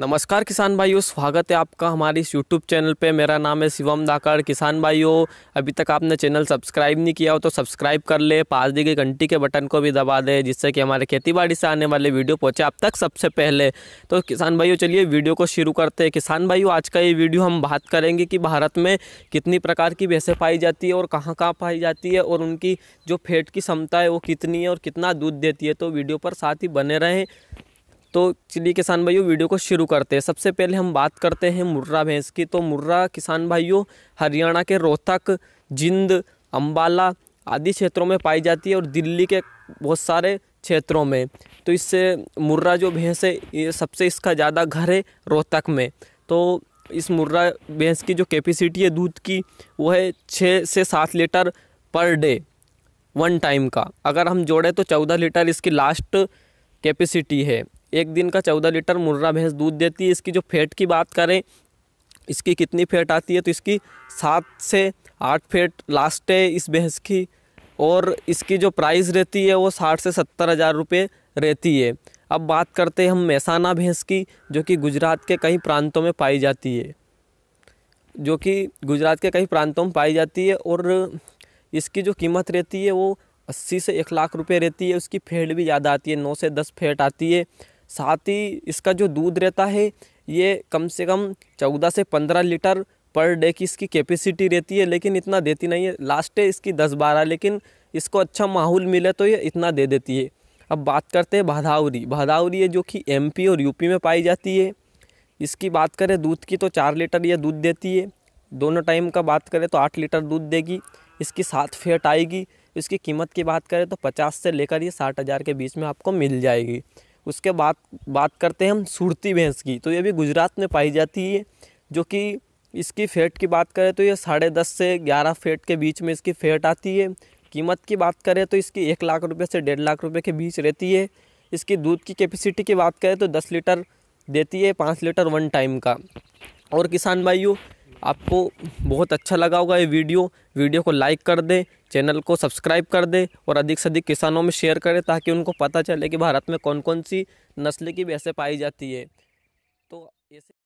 नमस्कार किसान भाइयों स्वागत है आपका हमारे इस यूट्यूब चैनल पे मेरा नाम है शिवम दाकर किसान भाइयों अभी तक आपने चैनल सब्सक्राइब नहीं किया हो तो सब्सक्राइब कर ले पास दी गई घंटी के बटन को भी दबा दे जिससे कि हमारे खेतीबाड़ी से आने वाले वीडियो पहुँचे आप तक सबसे पहले तो किसान भाइयों चलिए वीडियो को शुरू करते हैं किसान भाइयों आज का ये वीडियो हम बात करेंगे कि भारत में कितनी प्रकार की भैंसें पाई जाती है और कहाँ कहाँ पाई जाती है और उनकी जो फेट की क्षमता है वो कितनी है और कितना दूध देती है तो वीडियो पर साथ ही बने रहें तो चलिए किसान भाइयों वीडियो को शुरू करते हैं सबसे पहले हम बात करते हैं मुर्रा भैंस की तो मुर्रा किसान भाइयों हरियाणा के रोहतक जिंद अम्बाला आदि क्षेत्रों में पाई जाती है और दिल्ली के बहुत सारे क्षेत्रों में तो इससे मुर्रा जो भैंस है ये सबसे इसका ज़्यादा घर है रोहतक में तो इस मुर्रा भैंस की जो कैपेसिटी है दूध की वो है छः से सात litre per day one time का अगर हम जोड़ें तो चौदह लीटर इसकी लास्ट कैपेसिटी है एक दिन का चौदह लीटर मुर्रा भैंस दूध देती है इसकी जो फेट की बात करें इसकी कितनी फेट आती है तो इसकी सात से आठ फेट लास्ट है इस भैंस की और इसकी जो प्राइस रहती है वो साठ से सत्तर हज़ार रुपये रहती है अब बात करते हैं हम मैसाना भैंस की जो कि गुजरात के कई प्रांतों में पाई जाती है जो कि गुजरात के कई प्रांतों में पाई जाती है और इसकी जो कीमत रहती है वो अस्सी से एक लाख रुपए रहती है उसकी फेड भी ज़्यादा आती है नौ से दस फेट आती है साथ ही इसका जो दूध रहता है ये कम से कम चौदह से पंद्रह लीटर पर डे की इसकी कैपेसिटी रहती है लेकिन इतना देती नहीं है लास्ट है इसकी दस बारह लेकिन इसको अच्छा माहौल मिले तो ये इतना दे देती है अब बात करते हैं भदावरी भदावरी है जो कि एमपी और यूपी में पाई जाती है इसकी बात करें दूध की तो चार लीटर ये दूध देती है दोनों टाइम का बात करें तो आठ लीटर दूध देगी इसकी सात फेट आएगी इसकी कीमत की बात करें तो पचास से लेकर ये साठ हज़ार के बीच में आपको मिल जाएगी उसके बाद बात करते हैं हम सूरती भैंस की तो ये भी गुजरात में पाई जाती है जो कि इसकी फेट की बात करें तो ये साढ़े दस से ग्यारह फेट के बीच में इसकी फेट आती है कीमत की बात करें तो इसकी एक लाख रुपये से डेढ़ लाख रुपये के बीच रहती है इसकी दूध की कैपेसिटी की बात करें तो दस लीटर देती है पाँच लीटर वन टाइम का और किसान भाइयों आपको बहुत अच्छा लगा होगा ये वीडियो वीडियो को लाइक कर दें चैनल को सब्सक्राइब कर दें और अधिक से अधिक किसानों में शेयर करें ताकि उनको पता चले कि भारत में कौन कौन सी नस्ल की भैंसें पाई जाती है तो ऐसे